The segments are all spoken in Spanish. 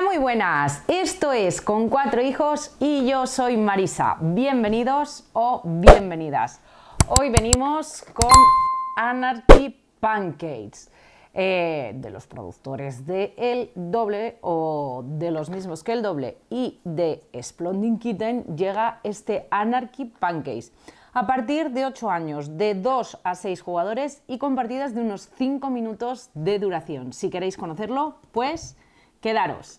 muy buenas. Esto es Con cuatro hijos y yo soy Marisa. Bienvenidos o bienvenidas. Hoy venimos con Anarchy Pancakes. Eh, de los productores de El Doble o de los mismos que El Doble y de Splendid Kitten llega este Anarchy Pancakes a partir de 8 años, de 2 a 6 jugadores y con partidas de unos 5 minutos de duración. Si queréis conocerlo, pues quedaros.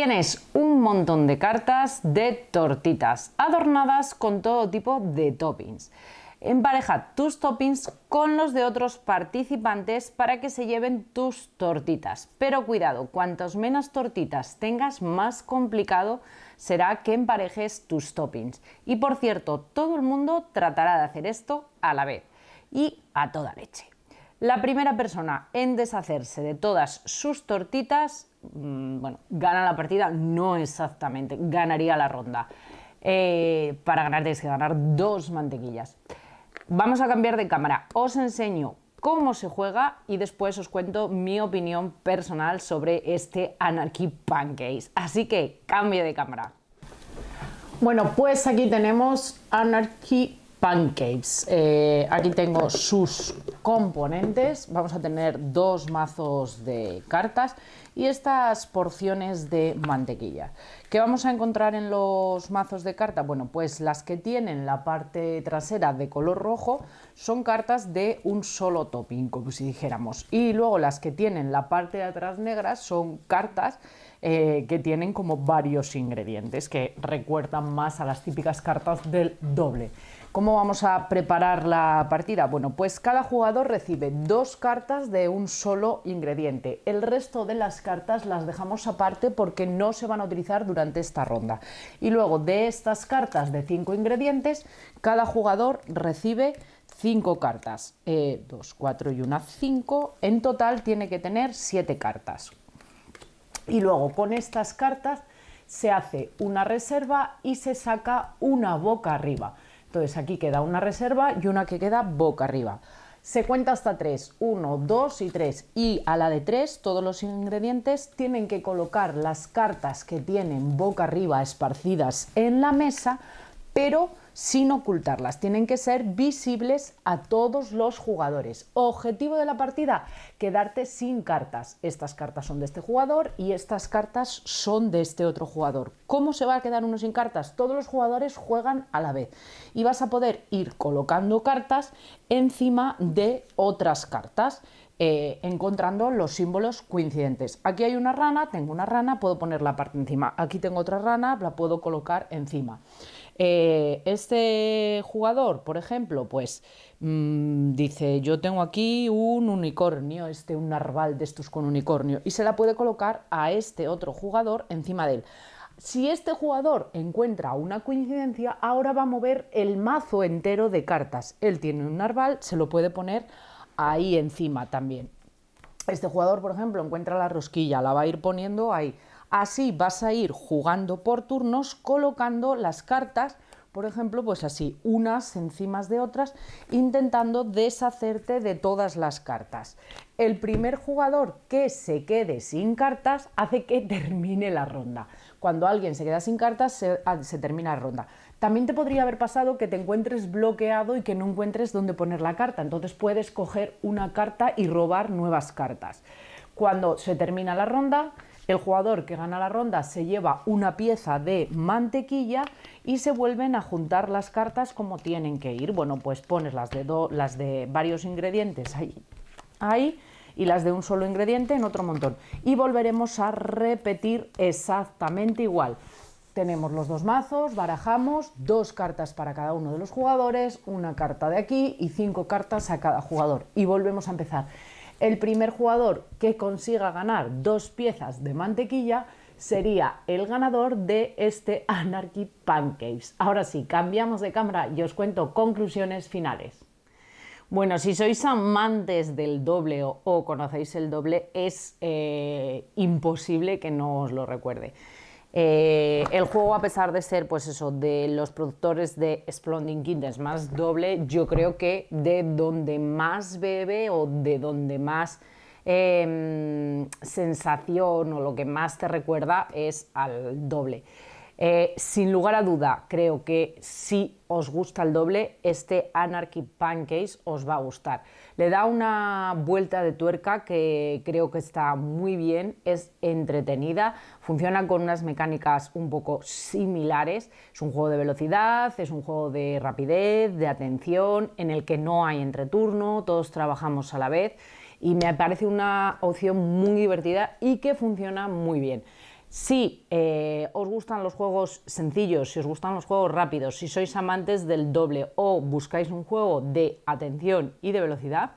tienes un montón de cartas de tortitas adornadas con todo tipo de toppings. Empareja tus toppings con los de otros participantes para que se lleven tus tortitas. Pero cuidado, cuantos menos tortitas tengas, más complicado será que emparejes tus toppings. Y por cierto, todo el mundo tratará de hacer esto a la vez y a toda leche. La primera persona en deshacerse de todas sus tortitas, mm, bueno, gana la partida, no exactamente, ganaría la ronda. Eh, para ganar tienes que ganar dos mantequillas. Vamos a cambiar de cámara. Os enseño cómo se juega y después os cuento mi opinión personal sobre este Anarchy Pancakes. Así que cambio de cámara. Bueno, pues aquí tenemos Anarchy pancakes. Eh, aquí tengo sus componentes. Vamos a tener dos mazos de cartas y estas porciones de mantequilla. ¿Qué vamos a encontrar en los mazos de carta? Bueno, pues las que tienen la parte trasera de color rojo son cartas de un solo topping, como si dijéramos. Y luego las que tienen la parte de atrás negra son cartas eh, que tienen como varios ingredientes que recuerdan más a las típicas cartas del doble. ¿Cómo vamos a preparar la partida? Bueno, pues cada jugador recibe dos cartas de un solo ingrediente. El resto de las cartas las dejamos aparte porque no se van a utilizar durante esta ronda. Y luego de estas cartas de cinco ingredientes, cada jugador recibe cinco cartas. Eh, dos, cuatro y una cinco. En total tiene que tener siete cartas. Y luego con estas cartas se hace una reserva y se saca una boca arriba. Entonces aquí queda una reserva y una que queda boca arriba. Se cuenta hasta tres, uno, dos y tres, Y a la de tres, todos los ingredientes tienen que colocar las cartas que tienen boca arriba esparcidas en la mesa, pero sin ocultarlas. Tienen que ser visibles a todos los jugadores. Objetivo de la partida, quedarte sin cartas. Estas cartas son de este jugador y estas cartas son de este otro jugador. ¿Cómo se va a quedar uno sin cartas? Todos los jugadores juegan a la vez y vas a poder ir colocando cartas encima de otras cartas. Eh, encontrando los símbolos coincidentes. Aquí hay una rana, tengo una rana, puedo poner la parte encima. Aquí tengo otra rana, la puedo colocar encima. Eh, este jugador, por ejemplo, pues mm, dice, yo tengo aquí un unicornio, este un narval de estos con unicornio, y se la puede colocar a este otro jugador encima de él. Si este jugador encuentra una coincidencia, ahora va a mover el mazo entero de cartas. Él tiene un narval, se lo puede poner ahí encima también. Este jugador, por ejemplo, encuentra la rosquilla, la va a ir poniendo ahí. Así vas a ir jugando por turnos, colocando las cartas, por ejemplo, pues así, unas encima de otras, intentando deshacerte de todas las cartas. El primer jugador que se quede sin cartas hace que termine la ronda. Cuando alguien se queda sin cartas, se, ah, se termina la ronda. También te podría haber pasado que te encuentres bloqueado y que no encuentres dónde poner la carta. Entonces puedes coger una carta y robar nuevas cartas. Cuando se termina la ronda, el jugador que gana la ronda se lleva una pieza de mantequilla y se vuelven a juntar las cartas como tienen que ir. Bueno, pues pones las de, las de varios ingredientes ahí, ahí y las de un solo ingrediente en otro montón. Y volveremos a repetir exactamente igual. Tenemos los dos mazos, barajamos dos cartas para cada uno de los jugadores, una carta de aquí y cinco cartas a cada jugador. Y volvemos a empezar. El primer jugador que consiga ganar dos piezas de mantequilla sería el ganador de este Anarchy Pancakes. Ahora sí, cambiamos de cámara y os cuento conclusiones finales. Bueno, si sois amantes del doble o, conocéis el doble, es eh, imposible que no os lo recuerde. Eh, el juego, a pesar de ser, pues eso, de los productores de Splendid Kittens más doble, yo creo que de donde más bebe o de donde más em, sensación o lo que más te recuerda es al doble. Eh, sin lugar a duda, creo que si os gusta el doble, este Anarchy Pancakes os va a gustar. Le da una vuelta de tuerca que creo que está muy bien, es entretenida, funciona con unas mecánicas un poco similares. Es un juego de velocidad, es un juego de rapidez, de atención, en el que no hay entreturno, todos trabajamos a la vez y me parece una opción muy divertida y que funciona muy bien. Si eh, os gustan los juegos sencillos, si os gustan los juegos rápidos, si sois amantes del doble o buscáis un juego de atención y de velocidad,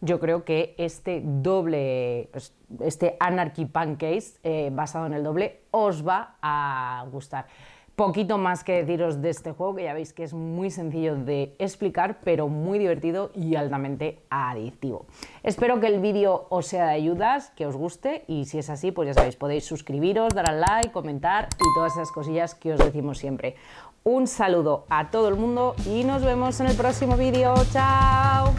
yo creo que este doble, pues, este Anarchy Pancakes eh, basado en el doble, os va a gustar. Poquito más que deciros de este juego, que ya veis que es muy sencillo de explicar, pero muy divertido y altamente adictivo. Espero que el vídeo os sea de ayudas, que os guste y si es así, pues ya sabéis, podéis suscribiros, dar al like, comentar y todas esas cosillas que os decimos siempre. Un saludo a todo el mundo y nos vemos en el próximo vídeo. ¡Chao!